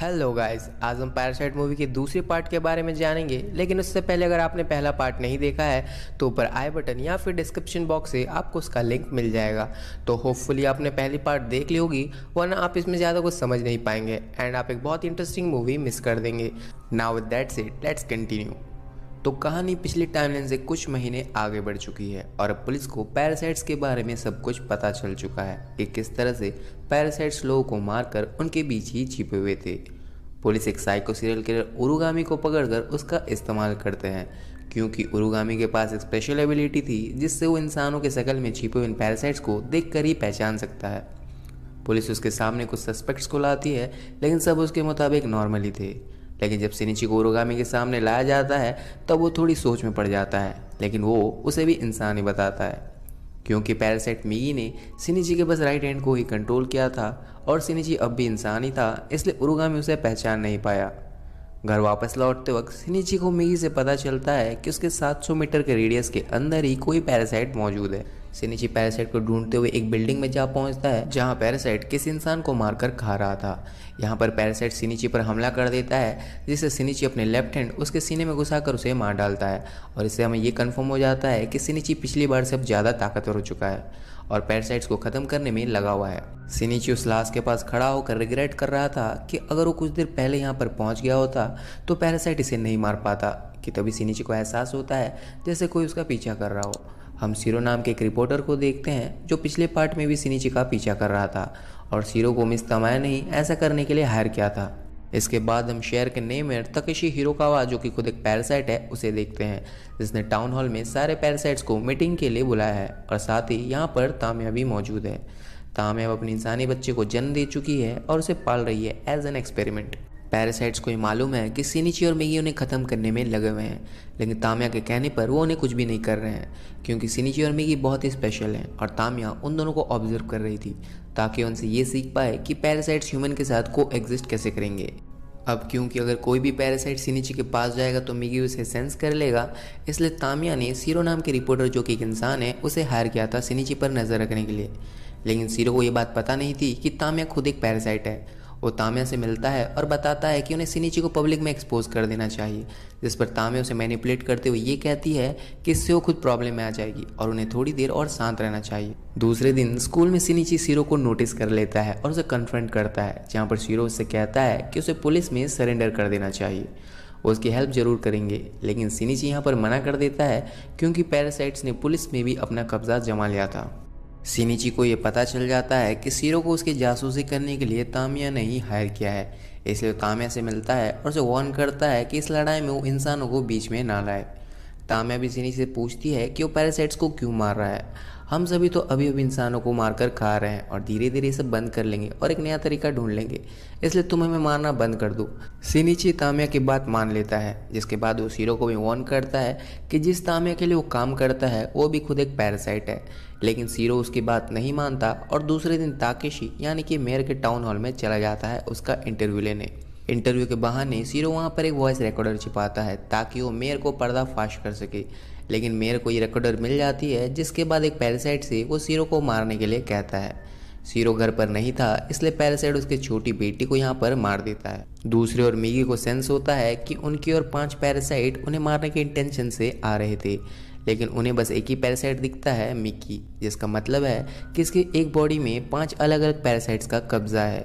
hello guys आज हम parasite movie के दूसरे पार्ट के बारे में जानेंगे लेकिन उससे पहले अगर आपने पहला पार्ट नहीं देखा है तो ऊपर आई बटन या फिर डिस्क्रिप्शन बॉक्स से आपको उसका लिंक मिल जाएगा तो होपफुली आपने पहली पार्ट देख ली होगी वरना आप इसमें ज़्यादा कुछ समझ नहीं पाएंगे एंड आप एक बहुत इंटरेस्टिंग मूवी मिस कर देंगे now with that said let's continue तो कहानी पिछले टाइमलाइन से कुछ महीने आगे बढ़ चुकी है और अब पुलिस को पैरासाइट्स के बारे में सब कुछ पता चल चुका है कि किस तरह से पैरासाइट्स लोगों को मारकर उनके बीच ही छिपे हुए थे पुलिस एक साइको सीरियल किलर उरुगामी को पकड़कर उसका इस्तेमाल करते हैं क्योंकि उरुगामी के पास एक स्पेशल एबिलिटी थी जिससे वो इंसानों के शकल में छिपे हुए इन पैरासाइट्स को देख कर ही पहचान सकता है पुलिस उसके सामने कुछ सस्पेक्ट्स को लाती है लेकिन सब उसके मुताबिक नॉर्मल ही थे लेकिन जब सिनिची को उरुगामी के सामने लाया जाता है तब वो थोड़ी सोच में पड़ जाता है लेकिन वो उसे भी इंसान ही बताता है क्योंकि पैरासाइट मिगी ने सिनीजी के बस राइट हैंड को ही कंट्रोल किया था और सिनीजी अब भी इंसान ही था इसलिए उरुगामी उसे पहचान नहीं पाया घर वापस लौटते वक्त सिनीजी को मिगी से पता चलता है कि उसके 700 मीटर के रेडियस के अंदर ही कोई पैरासाइट मौजूद है सिनिची पैरासाइट को ढूंढते हुए एक बिल्डिंग में जा पहुंचता है जहां पैरासाइट किस इंसान को मारकर खा रहा था यहां पर पैरासाइट सिनिची पर हमला कर देता है जिससे सिनिची अपने लेफ्ट हैंड उसके सीने में घुसा कर उसे मार डालता है और इससे हमें यह कन्फर्म हो जाता है कि सिनिची पिछली बार से अब ज़्यादा ताकतवर हो चुका है और पैरासाइट्स को ख़त्म करने में लगा हुआ है सिनिची उस लाश के पास खड़ा होकर रिग्रेट कर रहा था कि अगर वो कुछ देर पहले यहाँ पर पहुँच गया होता तो पैरासाइट इसे नहीं मार पाता कि तभी सिनिची को एहसास होता है जैसे कोई उसका पीछा कर रहा हो हम सीरो नाम के एक रिपोर्टर को देखते हैं जो पिछले पार्ट में भी सिनीची का पीछा कर रहा था और सीरो को मिस कमाया नहीं ऐसा करने के लिए हायर किया था इसके बाद हम शहर के नेमर तकेशी हिरोकावा जो कि खुद एक पैरासाइट है उसे देखते हैं जिसने टाउन हॉल में सारे पैरासाइट्स को मीटिंग के लिए बुलाया है और साथ ही यहाँ पर तामिया भी मौजूद है ताम्या अपने इंसानी बच्चे को जन्म दे चुकी है और उसे पाल रही है एज एन एक्सपेरिमेंट पैरासाइट्स को ही मालूम है कि सीनीची और मेगी उन्हें ख़त्म करने में लगे हुए हैं लेकिन तामिया के कहने पर वो उन्हें कुछ भी नहीं कर रहे हैं क्योंकि सीनीची और मेगी बहुत ही स्पेशल हैं और तामिया उन दोनों को ऑब्जर्व कर रही थी ताकि उनसे ये सीख पाए कि पैरासाइट्स ह्यूमन के साथ को एग्जिस्ट कैसे करेंगे अब क्योंकि अगर कोई भी पैरासाइट सीनीची के पास जाएगा तो मिगी उसे सेंस कर लेगा इसलिए तामिया ने सीरो नाम के रिपोर्टर जो कि एक इंसान है उसे हायर किया था सीनीची पर नज़र रखने के लिए लेकिन सीरो को ये बात पता नहीं थी कि तामिया खुद एक पैरासाइट है वो तामिया से मिलता है और बताता है कि उन्हें सिनीची को पब्लिक में एक्सपोज कर देना चाहिए जिस पर तामिया उसे मैनिपुलेट करते हुए ये कहती है कि इससे वो खुद प्रॉब्लम में आ जाएगी और उन्हें थोड़ी देर और शांत रहना चाहिए दूसरे दिन स्कूल में सिनीची सीरो को नोटिस कर लेता है और उसे कन्फ्रंट करता है जहाँ पर सीरो उससे कहता है कि उसे पुलिस में सरेंडर कर देना चाहिए वो उसकी हेल्प जरूर करेंगे लेकिन सिनीची यहाँ पर मना कर देता है क्योंकि पैरासाइट्स ने पुलिस में भी अपना कब्जा जमा लिया था सिनीची को ये पता चल जाता है कि सीरो को उसकी जासूसी करने के लिए तामिया ने ही हायर किया है इसलिए तामिया से मिलता है और उसे वार्न करता है कि इस लड़ाई में वो इंसानों को बीच में ना लाए तामिया भी सिनी से पूछती है कि वो पैरासाइट्स को क्यों मार रहा है हम सभी तो अभी अभी इंसानों को मारकर खा रहे हैं और धीरे धीरे सब बंद कर लेंगे और एक नया तरीका ढूंढ लेंगे इसलिए तुम्हें मैं मारना बंद कर दूँ सिनीची तामिया की बात मान लेता है जिसके बाद वो सीरो को भी वार्न करता है कि जिस तामिया के लिए वो काम करता है वो भी खुद एक पैरासाइट है लेकिन सीरो उसकी बात नहीं मानता और दूसरे दिन ताकेशी यानी कि मेयर के टाउन हॉल में चला जाता है उसका इंटरव्यू लेने इंटरव्यू के बहाने सीरो वहाँ पर एक वॉइस रिकॉर्डर छिपाता है ताकि वो मेयर को पर्दाफाश कर सके लेकिन मेयर को ये रिकॉर्डर मिल जाती है जिसके बाद एक पैरासाइट से वो सीरो को मारने के लिए कहता है सीरो घर पर नहीं था इसलिए पैरासाइट उसके छोटी बेटी को यहाँ पर मार देता है दूसरे और मिगी को सेंस होता है कि उनकी और पांच पैरासाइट उन्हें मारने के इंटेंशन से आ रहे थे लेकिन उन्हें बस एक ही पैरासाइट दिखता है मिक्की जिसका मतलब है कि इसके एक बॉडी में पांच अलग अलग पैरासाइट्स का कब्जा है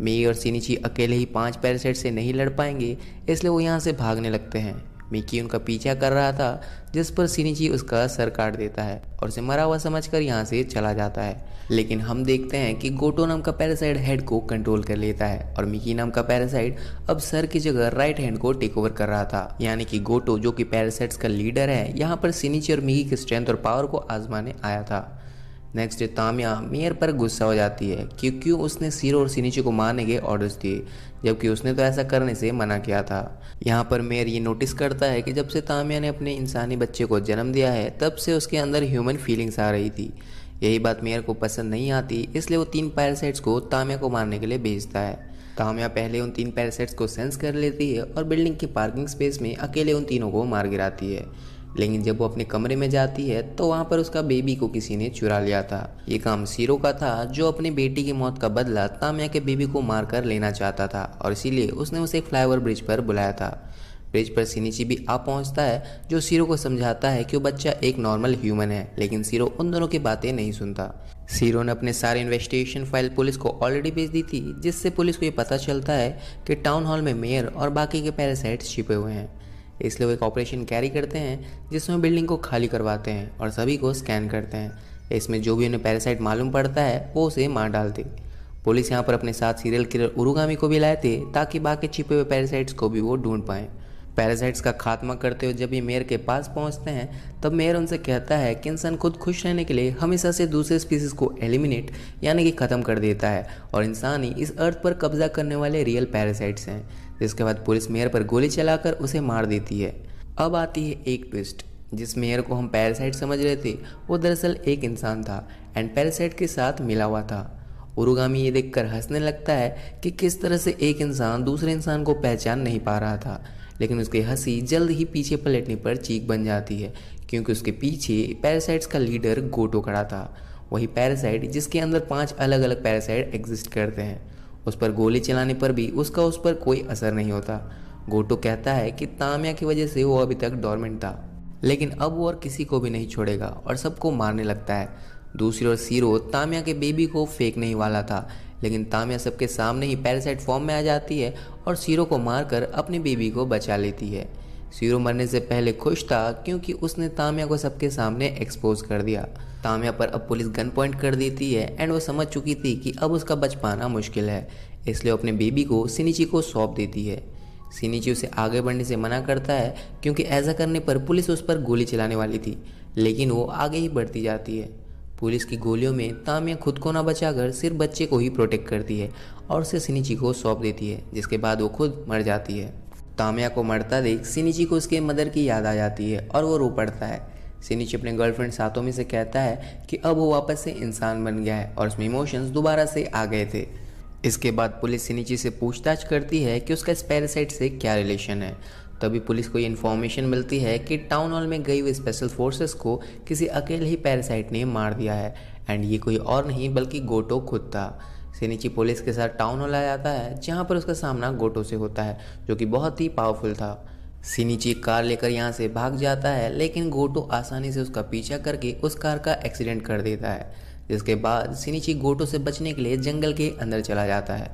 मी और सीनीची अकेले ही पांच पैरासाइट से नहीं लड़ पाएंगे इसलिए वो यहाँ से भागने लगते हैं मिकी उनका पीछा कर रहा था जिस पर सिनिची उसका सर काट देता है और उसे मरा हुआ समझ कर यहाँ से चला जाता है लेकिन हम देखते हैं कि गोटो नाम का पैरासाइड हेड को कंट्रोल कर लेता है और मिकी नाम का पैरासाइड अब सर की जगह राइट हैंड को टेक ओवर कर रहा था यानी कि गोटो जो कि पैरासाइट्स का लीडर है यहाँ पर सिनिची और मिकी की स्ट्रेंथ और पावर को आजमाने आया था नेक्स्ट तामिया मेयर पर गुस्सा हो जाती है क्योंकि उसने सीरो और सिनीची को मारने के ऑर्डर्स दिए जबकि उसने तो ऐसा करने से मना किया था यहाँ पर मेयर ये नोटिस करता है कि जब से तामिया ने अपने इंसानी बच्चे को जन्म दिया है तब से उसके अंदर ह्यूमन फीलिंग्स आ रही थी यही बात मेयर को पसंद नहीं आती इसलिए वो तीन पैरासाइट्स को तामिया को मारने के लिए भेजता है तामिया पहले उन तीन पैरासाइट्स को सेंस कर लेती है और बिल्डिंग के पार्किंग स्पेस में अकेले उन तीनों को मार गिराती है लेकिन जब वो अपने कमरे में जाती है तो वहाँ पर उसका बेबी को किसी ने चुरा लिया था ये काम सीरो का था जो अपनी बेटी की मौत का बदला तामिया के बेबी को मारकर लेना चाहता था और इसीलिए उसने उसे फ्लाईओवर ब्रिज पर बुलाया था ब्रिज पर सीनीची भी आ पहुंचता है जो सीरो को समझाता है कि वो बच्चा एक नॉर्मल ह्यूमन है लेकिन सीरो उन दोनों की बातें नहीं सुनता सीरो ने अपने सारे इन्वेस्टिगेशन फाइल पुलिस को ऑलरेडी भेज दी थी जिससे पुलिस को ये पता चलता है कि टाउन हॉल में मेयर और बाकी के पैरासाइट्स छिपे हुए हैं इसलिए वो एक ऑपरेशन कैरी करते हैं जिसमें बिल्डिंग को खाली करवाते हैं और सभी को स्कैन करते हैं इसमें जो भी उन्हें पैरासाइट मालूम पड़ता है वो उसे मार डालते पुलिस यहाँ पर अपने साथ सीरियल किलर उरुगामी को भी लाए थे ताकि बाकी छिपे हुए पैरासाइट्स को भी वो ढूंढ पाएँ पैरासाइट्स का खात्मा करते हुए जब ये मेयर के पास पहुंचते हैं तब मेयर उनसे कहता है कि इंसान खुद खुश रहने के लिए हमेशा से दूसरे स्पीसीज को एलिमिनेट यानी कि ख़त्म कर देता है और इंसान ही इस अर्थ पर कब्जा करने वाले रियल पैरासाइट्स हैं जिसके बाद पुलिस मेयर पर गोली चलाकर उसे मार देती है अब आती है एक ट्विस्ट जिस मेयर को हम पैरासाइट समझ रहे थे वो दरअसल एक इंसान था एंड पैरासाइट के साथ मिला हुआ था उरुगामी ये देखकर हंसने लगता है कि किस तरह से एक इंसान दूसरे इंसान को पहचान नहीं पा रहा था लेकिन उसकी हंसी जल्द ही पीछे पलटने पर चीख बन जाती है क्योंकि उसके पीछे पैरासाइट्स का लीडर गोटो खड़ा था वही पैरासाइट जिसके अंदर पांच अलग अलग पैरासाइट एग्जिस्ट करते हैं उस पर गोली चलाने पर भी उसका उस पर कोई असर नहीं होता गोटो कहता है कि तामिया की वजह से वो अभी तक डॉर्मेंट था लेकिन अब वो और किसी को भी नहीं छोड़ेगा और सबको मारने लगता है दूसरी ओर सीरो तामिया के बेबी को फेंकने ही वाला था लेकिन तामिया सबके सामने ही पैरासाइट फॉर्म में आ जाती है और सीरो को मारकर अपनी बेबी को बचा लेती है सीरो मरने से पहले खुश था क्योंकि उसने तामिया को सबके सामने एक्सपोज कर दिया तामिया पर अब पुलिस गन पॉइंट कर देती है एंड वो समझ चुकी थी कि अब उसका बच पाना मुश्किल है इसलिए अपने बेबी को सिनीची को सौंप देती है सिनीची उसे आगे बढ़ने से मना करता है क्योंकि ऐसा करने पर पुलिस उस पर गोली चलाने वाली थी लेकिन वो आगे ही बढ़ती जाती है पुलिस की गोलियों में तामिया खुद को ना बचाकर सिर्फ बच्चे को ही प्रोटेक्ट करती है और उसे सिनीची को सौंप देती है जिसके बाद वो खुद मर जाती है तामिया को मरता देख सिनिची को उसके मदर की याद आ जाती है और वो रो पड़ता है सिनिची अपने गर्लफ्रेंड सातोमी से कहता है कि अब वो वापस से इंसान बन गया है और उसमें इमोशंस दोबारा से आ गए थे इसके बाद पुलिस सिनिची से पूछताछ करती है कि उसका इस पैरासाइट से क्या रिलेशन है तभी पुलिस को ये इन्फॉर्मेशन मिलती है कि टाउन हॉल में गई हुई स्पेशल फोर्सेस को किसी अकेले ही पैरासाइट ने मार दिया है एंड ये कोई और नहीं बल्कि गोटो खुद था सेनिची पुलिस के साथ टाउन हॉल आ जाता है जहाँ पर उसका सामना गोटो से होता है जो कि बहुत ही पावरफुल था सिनीची कार लेकर यहाँ से भाग जाता है लेकिन गोटो आसानी से उसका पीछा करके उस कार का एक्सीडेंट कर देता है जिसके बाद सिनीची गोटो से बचने के लिए जंगल के अंदर चला जाता है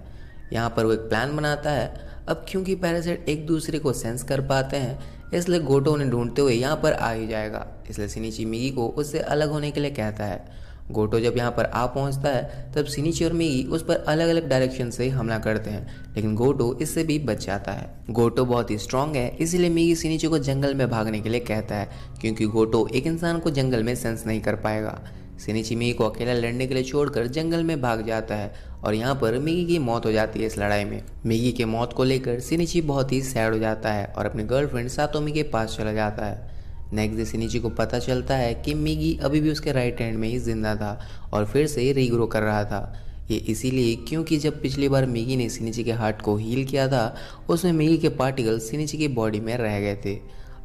यहाँ पर वो एक प्लान बनाता है अब क्योंकि पैरासाइट एक दूसरे को सेंस कर पाते हैं इसलिए गोटो उन्हें ढूंढते हुए यहाँ पर आ ही जाएगा इसलिए सिनीची मिगी को उससे अलग होने के लिए कहता है गोटो जब यहाँ पर आ पहुँचता है तब सिनीची और मिगी उस पर अलग अलग डायरेक्शन से हमला करते हैं लेकिन गोटो इससे भी बच जाता है गोटो बहुत ही स्ट्रांग है इसीलिए मिगी सिनीची को जंगल में भागने के लिए कहता है क्योंकि गोटो एक इंसान को जंगल में सेंस नहीं कर पाएगा सीनीची मिगी को अकेला लड़ने के लिए छोड़कर जंगल में भाग जाता है और यहाँ पर मिगी की मौत हो जाती है इस लड़ाई में मिगी के मौत को लेकर सीनीची बहुत ही सैड हो जाता है और अपनी गर्लफ्रेंड सातोमी के पास चला जाता है नेक्स्ट डे सिनिची को पता चलता है कि मिगी अभी भी उसके राइट हैंड में ही जिंदा था और फिर से रीग्रो कर रहा था ये इसीलिए क्योंकि जब पिछली बार मिगी ने सिनिची के हार्ट को हील किया था उसमें मिगी के पार्टिकल सिनिची की बॉडी में रह गए थे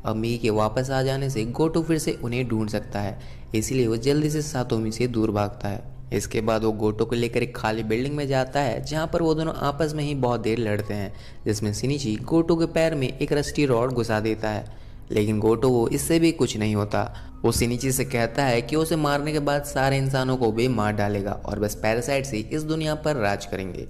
अब मिगी के वापस आ जाने से गोटो फिर से उन्हें ढूंढ सकता है इसीलिए वो जल्दी से सातोमी से दूर भागता है इसके बाद वो गोटो को लेकर एक खाली बिल्डिंग में जाता है जहाँ पर वो दोनों आपस में ही बहुत देर लड़ते हैं जिसमें सिनिची गोटो के पैर में एक रस्टी रॉड घुसा देता है लेकिन गोटो को इससे भी कुछ नहीं होता वो सिनिची से कहता है कि उसे मारने के बाद सारे इंसानों को भी मार डालेगा और बस पैरासाइट से इस दुनिया पर राज करेंगे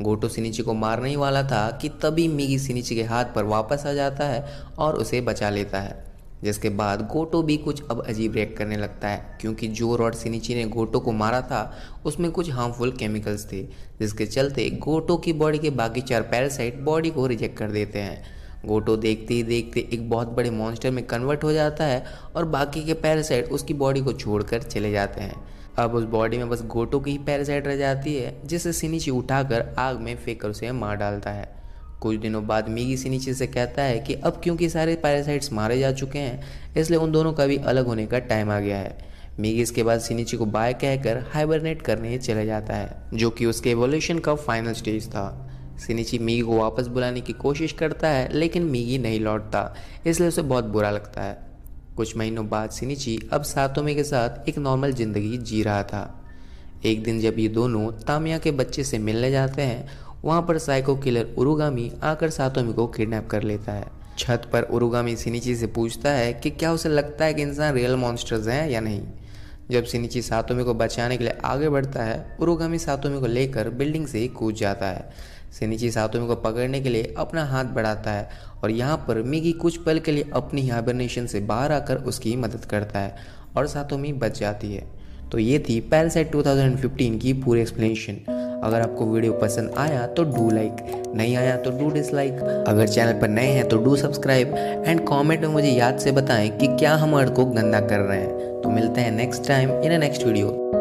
गोटो सिनिची को मारने ही वाला था कि तभी मिगी सिनिची के हाथ पर वापस आ जाता है और उसे बचा लेता है जिसके बाद गोटो भी कुछ अब अजीब रिएक्ट करने लगता है क्योंकि जो रॉड सिनिची ने गोटो को मारा था उसमें कुछ हार्मफुल केमिकल्स थे जिसके चलते गोटो की बॉडी के बाकी चार पैरासाइट बॉडी को रिजेक्ट कर देते हैं गोटो देखते ही देखते एक बहुत बड़े मॉन्स्टर में कन्वर्ट हो जाता है और बाकी के पैरासाइट उसकी बॉडी को छोड़कर चले जाते हैं अब उस बॉडी में बस गोटो की ही पैरासाइट रह जाती है जिसे सिनीची उठाकर आग में फेंक कर उसे मार डालता है कुछ दिनों बाद मीगी सिनीची से कहता है कि अब क्योंकि सारे पैरासाइट्स मारे जा चुके हैं इसलिए उन दोनों का भी अलग होने का टाइम आ गया है मिगी इसके बाद सिनीची को बाय कहकर हाइबरनेट करने चले जाता है जो कि उसके एवोल्यूशन का फाइनल स्टेज था सिनिची मीगी को वापस बुलाने की कोशिश करता है लेकिन मीगी नहीं लौटता इसलिए उसे बहुत बुरा लगता है कुछ महीनों बाद सिनिची अब सातोमी के साथ एक नॉर्मल ज़िंदगी जी रहा था एक दिन जब ये दोनों तामिया के बच्चे से मिलने जाते हैं वहाँ पर साइको किलर उरुगामी आकर सातोमी को किडनैप कर लेता है छत पर उरुगामी सिनिची से पूछता है कि क्या उसे लगता है कि इंसान रियल मॉन्स्टर्स हैं या नहीं जब सिनिची सातोमी को बचाने के लिए आगे बढ़ता है उरुगामी सातोमी को लेकर बिल्डिंग से ही कूद जाता है सेनिची सातो को पकड़ने के लिए अपना हाथ बढ़ाता है और यहाँ पर मिगी कुछ पल के लिए अपनी हाइबरनेशन से बाहर आकर उसकी मदद करता है और सातोमी बच जाती है तो ये थी पैरासाइट 2015 की पूरी एक्सप्लेनेशन अगर आपको वीडियो पसंद आया तो डू लाइक नहीं आया तो डू डिसलाइक अगर चैनल पर नए हैं तो डू सब्सक्राइब एंड कमेंट में मुझे याद से बताएं कि क्या हम अर्थ को गंदा कर रहे हैं तो मिलते हैं next time in a next video